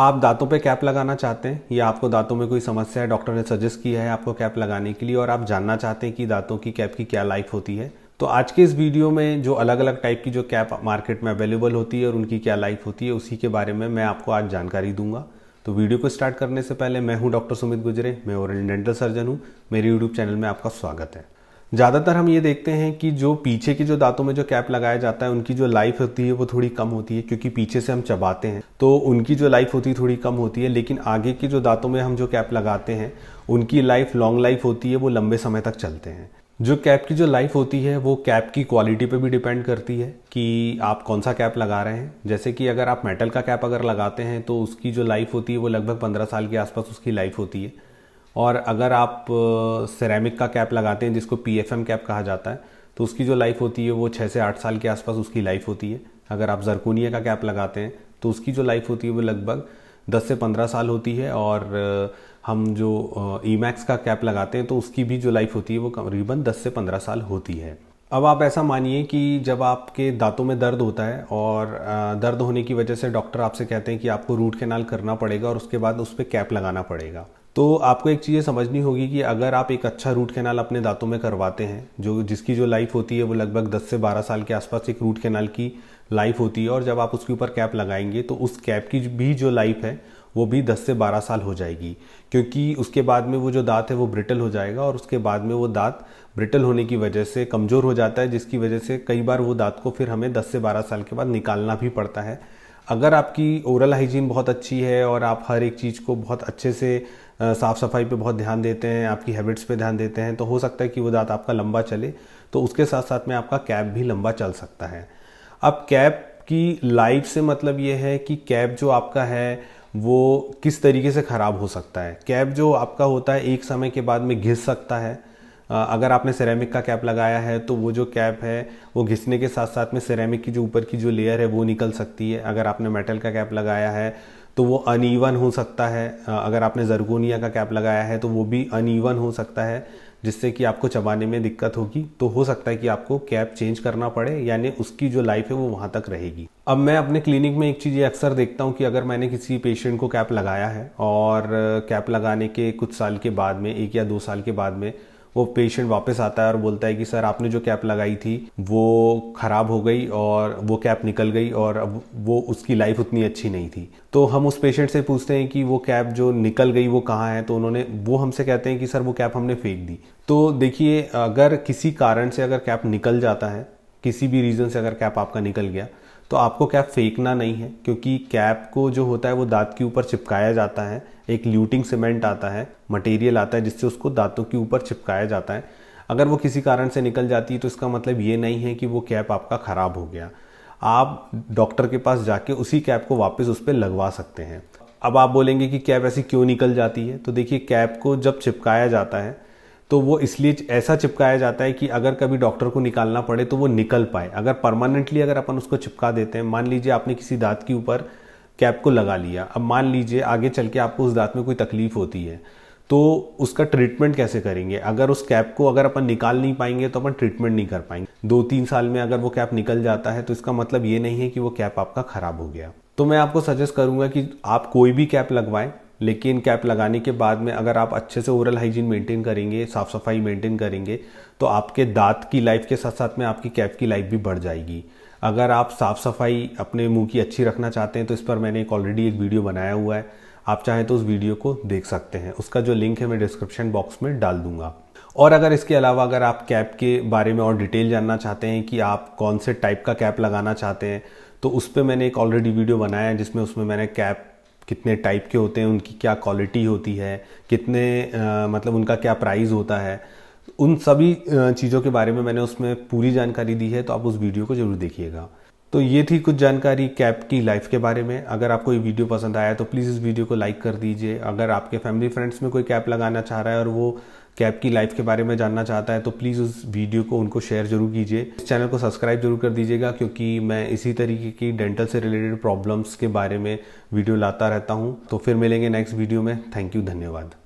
आप दांतों पे कैप लगाना चाहते हैं या आपको दांतों में कोई समस्या है डॉक्टर ने सजेस्ट किया है आपको कैप लगाने के लिए और आप जानना चाहते हैं कि दांतों की कैप की क्या लाइफ होती है तो आज के इस वीडियो में जो अलग अलग टाइप की जो कैप मार्केट में अवेलेबल होती है और उनकी क्या लाइफ होती है उसी के बारे में मैं आपको आज जानकारी दूंगा तो वीडियो को स्टार्ट करने से पहले मैं हूं डॉक्टर सुमित गुजरे मैं ओरल डेंटल सर्जन हूं मेरे यूट्यूब चैनल में आपका स्वागत है ज़्यादातर हम ये देखते हैं कि जो पीछे के जो दांतों में जो कैप लगाया जाता है उनकी जो लाइफ होती है वो थोड़ी कम होती है क्योंकि पीछे से हम चबाते हैं तो उनकी जो लाइफ होती है थोड़ी कम होती है लेकिन आगे के जो दांतों में हम जो कैप लगाते हैं उनकी लाइफ लॉन्ग लाइफ होती है वो लंबे समय तक चलते हैं जो कैप की जो लाइफ होती है वो कैप की क्वालिटी पर भी डिपेंड करती है कि आप कौन सा कैप लगा रहे हैं जैसे कि अगर आप मेटल का कैप अगर लगाते हैं तो उसकी जो लाइफ होती है वो लगभग पंद्रह साल के आसपास उसकी लाइफ होती है और अगर आप सेरेमिक का कैप लगाते हैं जिसको पी कैप कहा जाता है तो उसकी जो लाइफ होती है वो छः से आठ साल के आसपास उसकी लाइफ होती है अगर आप जरकोनिया का कैप लगाते हैं तो उसकी जो लाइफ होती है वो लगभग दस से पंद्रह साल होती है और हम जो ई मैक्स का कैप लगाते हैं तो उसकी भी जो लाइफ होती है वो करीबन दस से पंद्रह साल होती है अब आप ऐसा मानिए कि जब आपके दांतों में दर्द होता है और दर्द होने की वजह से डॉक्टर आपसे कहते हैं कि आपको रूट कैनाल करना पड़ेगा और उसके बाद उस पर कैप लगाना पड़ेगा तो आपको एक चीज़ समझनी होगी कि अगर आप एक अच्छा रूट कैनाल अपने दांतों में करवाते हैं जो जिसकी जो लाइफ होती है वो लगभग 10 से 12 साल के आसपास एक रूट कैनाल की लाइफ होती है और जब आप उसके ऊपर कैप लगाएंगे तो उस कैप की भी जो लाइफ है वो भी 10 से 12 साल हो जाएगी क्योंकि उसके बाद में वो जो दांत है वो ब्रिटल हो जाएगा और उसके बाद में वो दांत ब्रिटल होने की वजह से कमज़ोर हो जाता है जिसकी वजह से कई बार वो दांत को फिर हमें 10 से 12 साल के बाद निकालना भी पड़ता है अगर आपकी ओरल हाइजीन बहुत अच्छी है और आप हर एक चीज़ को बहुत अच्छे से साफ़ सफाई पे बहुत ध्यान देते हैं आपकी हैबिट्स पे ध्यान देते हैं तो हो सकता है कि वो दांत आपका लंबा चले तो उसके साथ साथ में आपका कैप भी लंबा चल सकता है अब कैप की लाइफ से मतलब ये है कि कैप जो आपका है वो किस तरीके से ख़राब हो सकता है कैप जो आपका होता है एक समय के बाद में घिस सकता है अगर आपने सेरेमिक का कैप लगाया है तो वो जो कैप है वो घिसने के साथ साथ में सेरेमिक की जो ऊपर की जो लेयर है वो निकल सकती है अगर आपने मेटल का कैप लगाया है तो वो अनईवन हो सकता है अगर आपने जरगोनिया का कैप लगाया है तो वो भी अनईवन हो सकता है जिससे कि आपको चबाने में दिक्कत होगी तो हो सकता है कि आपको कैप चेंज करना पड़े यानी उसकी जो लाइफ है वो वहाँ तक रहेगी अब मैं अपने क्लिनिक में एक चीज़ ये अक्सर देखता हूँ कि अगर मैंने किसी पेशेंट को कैप लगाया है और कैप लगाने के कुछ साल के बाद में एक या दो साल के बाद में वो पेशेंट वापस आता है और बोलता है कि सर आपने जो कैप लगाई थी वो ख़राब हो गई और वो कैप निकल गई और अब वो उसकी लाइफ उतनी अच्छी नहीं थी तो हम उस पेशेंट से पूछते हैं कि वो कैप जो निकल गई वो कहाँ है तो उन्होंने वो हमसे कहते हैं कि सर वो कैप हमने फेंक दी तो देखिए अगर किसी कारण से अगर कैप निकल जाता है किसी भी रीज़न से अगर कैप आपका निकल गया तो आपको कैप फेंकना नहीं है क्योंकि कैप को जो होता है वो दांत के ऊपर चिपकाया जाता है एक ल्यूटिंग सीमेंट आता है मटेरियल आता है जिससे उसको दांतों के ऊपर चिपकाया जाता है अगर वो किसी कारण से निकल जाती है तो इसका मतलब ये नहीं है कि वो कैप आपका ख़राब हो गया आप डॉक्टर के पास जाके उसी कैप को वापस उस पर लगवा सकते हैं अब आप बोलेंगे कि कैप ऐसी क्यों निकल जाती है तो देखिए कैप को जब चिपकाया जाता है तो वो इसलिए ऐसा चिपकाया जाता है कि अगर कभी डॉक्टर को निकालना पड़े तो वो निकल पाए अगर परमानेंटली अगर अपन उसको चिपका देते हैं मान लीजिए आपने किसी दांत के ऊपर कैप को लगा लिया अब मान लीजिए आगे चल के आपको उस दांत में कोई तकलीफ होती है तो उसका ट्रीटमेंट कैसे करेंगे अगर उस कैप को अगर अपन निकाल नहीं पाएंगे तो अपन ट्रीटमेंट नहीं कर पाएंगे दो तीन साल में अगर वो कैप निकल जाता है तो इसका मतलब ये नहीं है कि वो कैप आपका खराब हो गया तो मैं आपको सजेस्ट करूंगा कि आप कोई भी कैप लगवाएं लेकिन कैप लगाने के बाद में अगर आप अच्छे से ओरल हाइजीन मेंटेन करेंगे साफ़ सफाई मेंटेन करेंगे तो आपके दांत की लाइफ के साथ साथ में आपकी कैप की लाइफ भी बढ़ जाएगी अगर आप साफ़ सफाई अपने मुंह की अच्छी रखना चाहते हैं तो इस पर मैंने एक ऑलरेडी एक वीडियो बनाया हुआ है आप चाहें तो उस वीडियो को देख सकते हैं उसका जो लिंक है मैं डिस्क्रिप्शन बॉक्स में डाल दूंगा और अगर इसके अलावा अगर आप कैप के बारे में और डिटेल जानना चाहते हैं कि आप कौन से टाइप का कैप लगाना चाहते हैं तो उस पर मैंने एक ऑलरेडी वीडियो बनाया है जिसमें उसमें मैंने कैप कितने टाइप के होते हैं उनकी क्या क्वालिटी होती है कितने आ, मतलब उनका क्या प्राइस होता है उन सभी चीज़ों के बारे में मैंने उसमें पूरी जानकारी दी है तो आप उस वीडियो को ज़रूर देखिएगा तो ये थी कुछ जानकारी कैप की लाइफ के बारे में अगर आपको ये वीडियो पसंद आया तो प्लीज़ इस वीडियो को लाइक कर दीजिए अगर आपके फैमिली फ्रेंड्स में कोई कैप लगाना चाह रहा है और वो कैप की लाइफ के बारे में जानना चाहता है तो प्लीज़ उस वीडियो को उनको शेयर जरूर कीजिए इस चैनल को सब्सक्राइब जरूर कर दीजिएगा क्योंकि मैं इसी तरीके की डेंटल से रिलेटेड प्रॉब्लम्स के बारे में वीडियो लाता रहता हूँ तो फिर मिलेंगे नेक्स्ट वीडियो में थैंक यू धन्यवाद